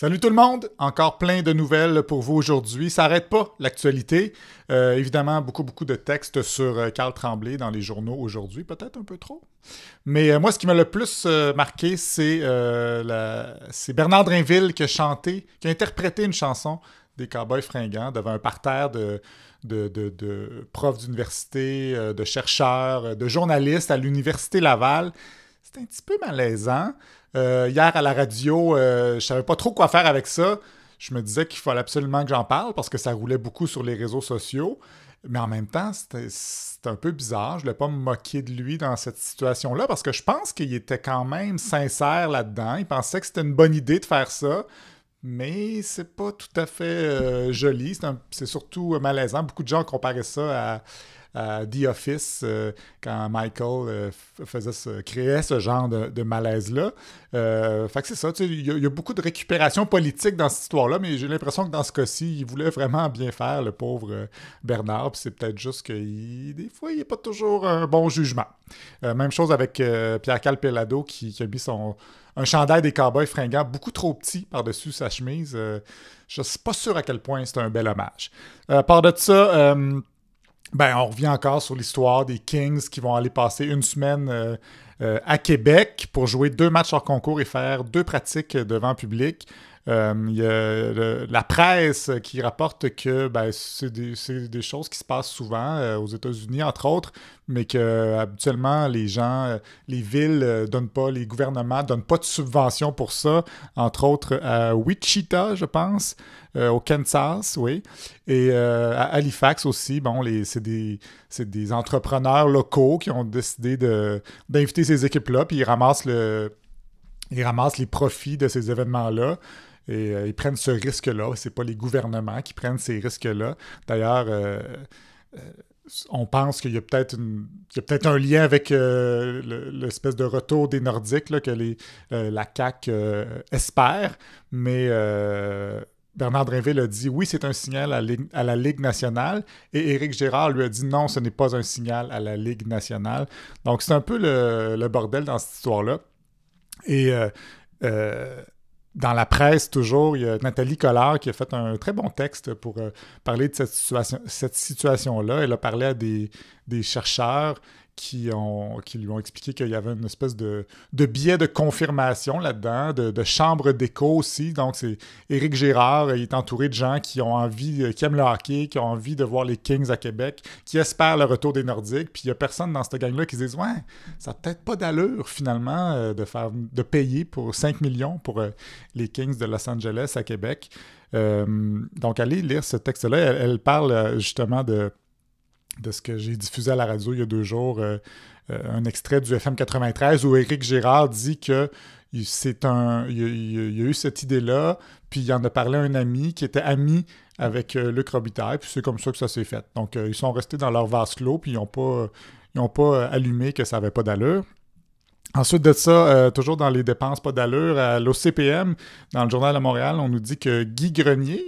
Salut tout le monde! Encore plein de nouvelles pour vous aujourd'hui. Ça n'arrête pas l'actualité. Euh, évidemment, beaucoup, beaucoup de textes sur euh, Carl Tremblay dans les journaux aujourd'hui, peut-être un peu trop. Mais euh, moi, ce qui m'a le plus marqué, c'est Bernard Drinville qui a chanté, qui a interprété une chanson des cowboys fringants devant un parterre de, de profs d'université, de chercheurs, de journalistes à l'Université Laval. C'est un petit peu malaisant. Euh, hier à la radio, euh, je savais pas trop quoi faire avec ça. Je me disais qu'il fallait absolument que j'en parle parce que ça roulait beaucoup sur les réseaux sociaux. Mais en même temps, c'était un peu bizarre. Je ne voulais pas me moquer de lui dans cette situation-là parce que je pense qu'il était quand même sincère là-dedans. Il pensait que c'était une bonne idée de faire ça, mais c'est pas tout à fait euh, joli. C'est surtout malaisant. Beaucoup de gens comparaient ça à à The Office euh, quand Michael euh, créait ce genre de, malaise-là. Euh, fait que c'est ça, tu il y, a beaucoup de récupération politique dans cette histoire-là, mais j'ai l'impression que dans ce cas-ci, il voulait vraiment bien faire, le pauvre Bernard, c'est peut-être juste que des fois, il n'est pas toujours un bon jugement. même chose avec Pierre Calpelado qui, qui a mis son un chandail des cowboys fringants beaucoup trop petit par-dessus sa chemise. je ne suis pas sûr à quel point c'est un bel hommage. par de ça, ben, on revient encore sur l'histoire des Kings qui vont aller passer une semaine euh, euh, à Québec pour jouer deux matchs hors concours et faire deux pratiques devant public. Euh, il y a la presse qui rapporte que ben, c'est des, choses qui se passent souvent euh, aux États-Unis, entre autres, mais qu'habituellement, euh, les gens, les villes donnent pas, les gouvernements donnent pas de subventions pour ça, entre autres à Wichita, je pense, au Kansas, oui, et à Halifax aussi. Bon, c'est des, entrepreneurs locaux qui ont décidé d'inviter ces équipes-là, puis ramassent ils ramassent les profits de ces événements-là. Et euh, ils prennent ce risque-là. C'est pas les gouvernements qui prennent ces risques-là. D'ailleurs, euh, euh, on pense qu'il y a peut-être peut un lien avec l'espèce de retour des Nordiques que la CAC espère, mais Bernard Drinville a dit oui, c'est un signal à, la Ligue nationale, et Éric Gérard lui a dit non, ce n'est pas un signal à la Ligue nationale. Donc c'est un peu le, le, bordel dans cette histoire-là. Et dans la presse, toujours, il y a Nathalie Collard qui a fait un très bon texte pour euh, parler de cette situation-là. Cette situation Elle a parlé à des, des chercheurs qui, ont, qui lui ont expliqué qu'il y avait une espèce de, de biais de confirmation là-dedans, de, chambre d'écho aussi. Donc, c'est Éric Gérard, il est entouré de gens qui ont envie, euh, qui aiment le hockey, qui ont envie de voir les Kings à Québec, qui espèrent le retour des Nordiques. Puis, il n'y a personne dans cette gang-là qui se dit Ouais, ça n'a peut-être pas d'allure finalement euh, de, faire, de payer pour 5 millions pour euh, les Kings de Los Angeles à Québec. donc, allez lire ce texte-là. elle parle justement de de ce que j'ai diffusé à la radio il y a deux jours, euh, euh, un extrait du FM 93 où Éric Gérard dit que c'est un, il, a eu cette idée-là, puis il en a parlé à un ami qui était ami avec euh, Luc Robitaille, puis c'est comme ça que ça s'est fait. Donc, ils sont restés dans leur vase clos, puis ils n'ont pas, ont pas allumé que ça n'avait pas d'allure. Ensuite de ça, toujours dans les dépenses pas d'allure, à l'OCPM, dans le Journal de Montréal, on nous dit que Guy Grenier,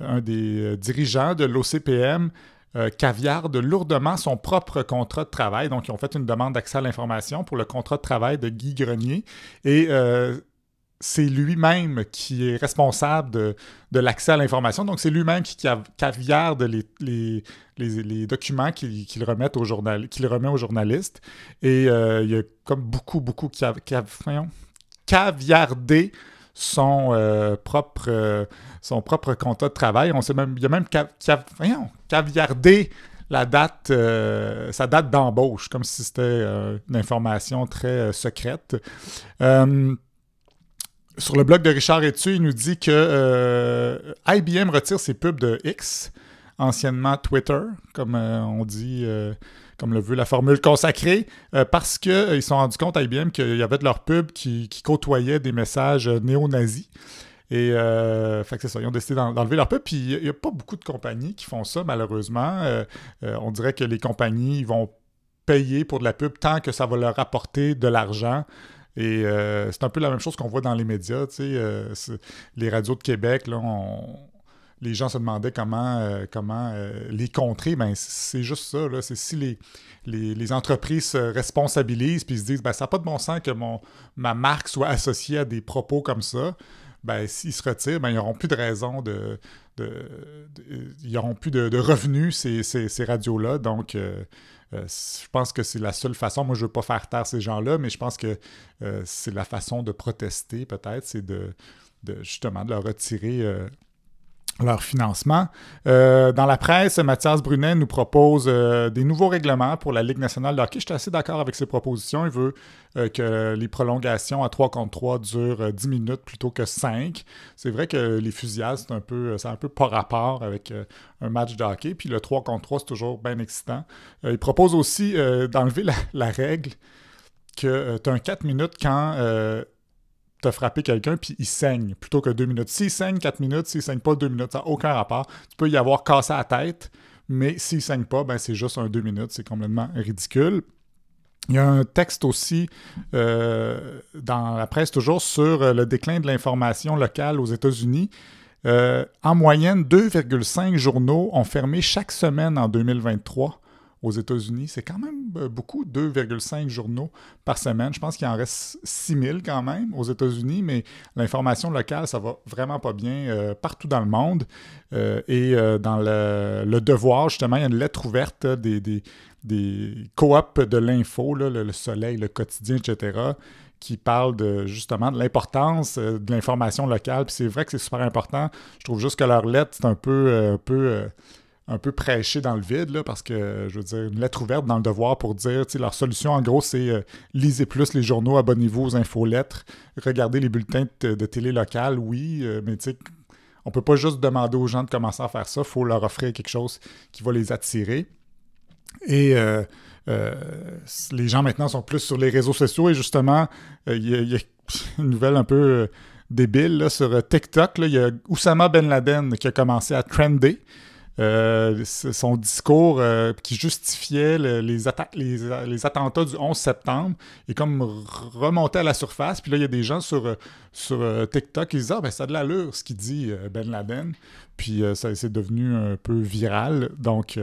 un des dirigeants de l'OCPM, euh, caviarde lourdement son propre contrat de travail. Donc, ils ont fait une demande d'accès à l'information pour le contrat de travail de Guy Grenier. Et euh, c'est lui-même qui est responsable de, l'accès à l'information. Donc, c'est lui-même qui, caviarde les, documents qu'il remet, au aux journalistes. Et euh, il y a comme beaucoup, beaucoup qui caviardé son, euh, propre, euh, son propre contrat de travail. On sait même, il a même caviardé la date, euh, sa date d'embauche, comme si c'était une information très secrète. sur le blog de Richard Etu, il nous dit que IBM retire ses pubs de X anciennement Twitter, comme euh, on dit, euh, comme le veut la formule consacrée, euh, parce qu'ils se sont rendus compte à IBM qu'il y avait de leur pub qui, côtoyait des messages néo-nazis. Et fait que c'est ça, ils ont décidé d'enlever leur pub. Puis il n'y a pas beaucoup de compagnies qui font ça, malheureusement. on dirait que les compagnies vont payer pour de la pub tant que ça va leur apporter de l'argent. Et c'est un peu la même chose qu'on voit dans les médias. les radios de Québec, là, on, les gens se demandaient comment, euh, comment euh, les contrer. Ben, c'est juste ça. C'est si les, les, entreprises se responsabilisent et se disent ben, ça n'a pas de bon sens que mon, ma marque soit associée à des propos comme ça. Ben, s'ils se retirent, ben, ils n'auront plus de raison de. ils n'auront plus de, revenus, ces, ces, radios-là. Donc, euh, je pense que c'est la seule façon. Moi, je ne veux pas faire taire ces gens-là, mais je pense que c'est la façon de protester, peut-être, c'est de, de, justement de leur retirer leur financement. Euh, dans la presse, Mathias Brunet nous propose euh, des nouveaux règlements pour la Ligue nationale de hockey. Je suis assez d'accord avec ses propositions. Il veut euh, que les prolongations à 3 contre 3 durent 10 minutes plutôt que 5. C'est vrai que les fusillades, c'est un peu, c'est un peu pas rapport avec un match de hockey. Puis le 3 contre 3, c'est toujours bien excitant. il propose aussi d'enlever la, la, règle que tu as un 4 minutes quand t'as frappé quelqu'un puis il saigne plutôt que deux minutes. S'il saigne quatre minutes, s'il saigne pas deux minutes, ça n'a aucun rapport. Tu peux y avoir cassé la tête, mais s'il saigne pas, ben, c'est juste un deux minutes. C'est complètement ridicule. Il y a un texte aussi euh, dans la presse, toujours sur euh, le déclin de l'information locale aux États-Unis. Euh, en moyenne, 2,5 journaux ont fermé chaque semaine en 2023 aux États-Unis, c'est quand même euh, beaucoup, 2,5 journaux par semaine. Je pense qu'il en reste 6 000 quand même aux États-Unis, mais l'information locale, ça va vraiment pas bien euh, partout dans le monde. Euh, et dans le, devoir, justement, il y a une lettre ouverte des, des, des coops de l'info, le, soleil, le quotidien, etc., qui parle de, justement de l'importance de l'information locale. Puis c'est vrai que c'est super important. Je trouve juste que leur lettre, c'est un peu, un peu un peu prêcher dans le vide, parce que, je veux dire, une lettre ouverte dans le devoir pour dire, tu sais, leur solution, en gros, c'est euh, lisez plus les journaux, abonnez-vous aux infolettres, regardez les bulletins de, télé locale, oui, euh, mais tu sais, on peut pas juste demander aux gens de commencer à faire ça, il faut leur offrir quelque chose qui va les attirer. Et euh, les gens maintenant sont plus sur les réseaux sociaux et justement, il y, a une nouvelle un peu débile sur TikTok. Il y a Oussama Ben Laden qui a commencé à trender. Euh, son discours euh, qui justifiait les, attaques, les, attentats du 11 septembre et comme remontait à la surface. Puis là, il y a des gens sur, euh, sur TikTok qui disent Ah, ben ça a de l'allure ce qu'il dit Ben Laden. Puis ça c'est devenu un peu viral. Donc,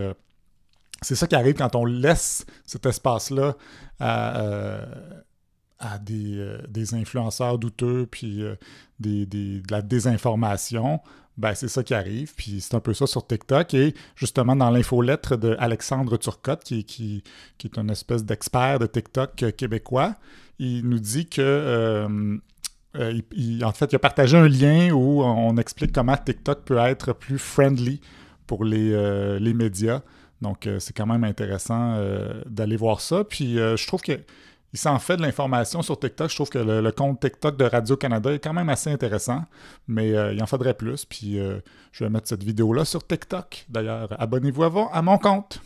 c'est ça qui arrive quand on laisse cet espace-là à des, influenceurs douteux, puis de la désinformation, ben, c'est ça qui arrive, puis c'est un peu ça sur TikTok. Et justement, dans l'infolettre de Alexandre Turcotte, qui, qui, qui est une espèce d'expert de TikTok euh, québécois, il nous dit que. Euh, euh, en fait, il a partagé un lien où on explique comment TikTok peut être plus friendly pour les, les médias. Donc, c'est quand même intéressant d'aller voir ça. Puis, je trouve que il s'en fait de l'information sur TikTok. Je trouve que le, compte TikTok de Radio-Canada est quand même assez intéressant, mais euh, il en faudrait plus. Puis euh, je vais mettre cette vidéo-là sur TikTok. D'ailleurs, abonnez-vous avant à mon compte.